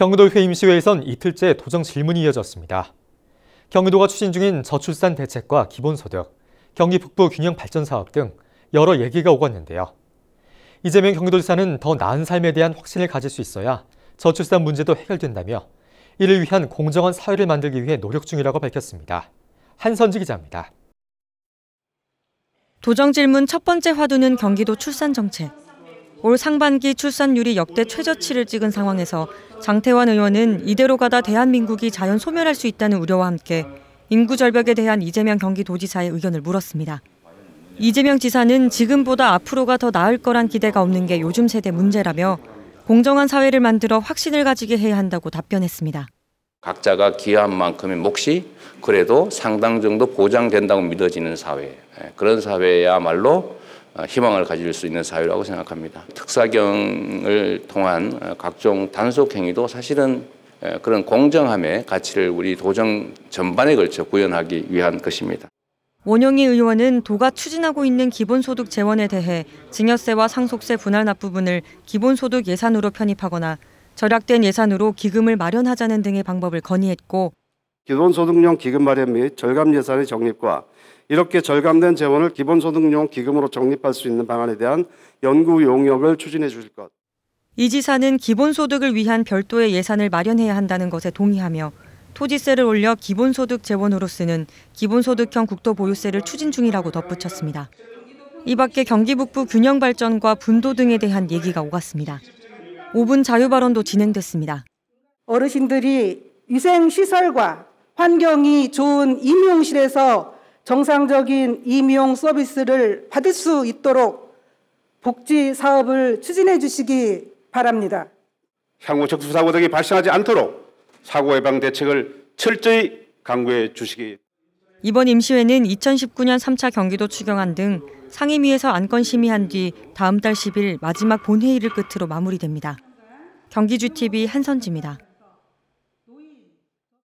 경기도의회 임시회에선 이틀째 도정 질문이 이어졌습니다. 경기도가 추진 중인 저출산 대책과 기본소득, 경기 북부 균형 발전 사업 등 여러 얘기가 오갔는데요. 이재명 경기도지사는 더 나은 삶에 대한 확신을 가질 수 있어야 저출산 문제도 해결된다며 이를 위한 공정한 사회를 만들기 위해 노력 중이라고 밝혔습니다. 한선지 기자입니다. 도정질문 첫 번째 화두는 경기도 출산 정책. 올 상반기 출산율이 역대 최저치를 찍은 상황에서 장태환 의원은 이대로 가다 대한민국이 자연 소멸할 수 있다는 우려와 함께 인구 절벽에 대한 이재명 경기도지사의 의견을 물었습니다. 이재명 지사는 지금보다 앞으로가 더 나을 거란 기대가 없는 게 요즘 세대 문제라며 공정한 사회를 만들어 확신을 가지게 해야 한다고 답변했습니다. 각자가 기여한 만큼의 몫이 그래도 상당 정도 보장된다고 믿어지는 사회, 예, 그런 사회야말로 어, 희망을 가질 수 있는 사유라고 생각합니다. 특사경을 통한 어, 각종 단속 행위도 사실은 어, 그런 공정함의 가치를 우리 도정 전반에 걸쳐 구현하기 위한 것입니다. 원영희 의원은 도가 추진하고 있는 기본소득 재원에 대해 증여세와 상속세 분할 납부분을 기본소득 예산으로 편입하거나 절약된 예산으로 기금을 마련하자는 등의 방법을 건의했고 기본소득용 기금 마련 및 절감 예산의 적립과 이렇게 절감된 재원을 기본소득용 기금으로 적립할 수 있는 방안에 대한 연구 용역을 추진해 주실 것. 이 지사는 기본소득을 위한 별도의 예산을 마련해야 한다는 것에 동의하며 토지세를 올려 기본소득 재원으로 쓰는 기본소득형 국토보유세를 추진 중이라고 덧붙였습니다. 이 밖에 경기 북부 균형 발전과 분도 등에 대한 얘기가 오갔습니다. 5분 자유 발언도 진행됐습니다. 어르신들이 위생 시설과 환경이 좋은 임용실에서 정상적인 임용 서비스를 받을 수 있도록 복지 사업을 추진해 주시기 바랍니다. 향후 적수 사고 등이 발생하지 않도록 사고 예방 대책을 철저히 강구해 주시기. 이번 임시회는 2019년 3차 경기도 추경안 등 상임위에서 안건 심의한 뒤 다음 달 10일 마지막 본회의를 끝으로 마무리됩니다. 경기주 TV 한선지입니다.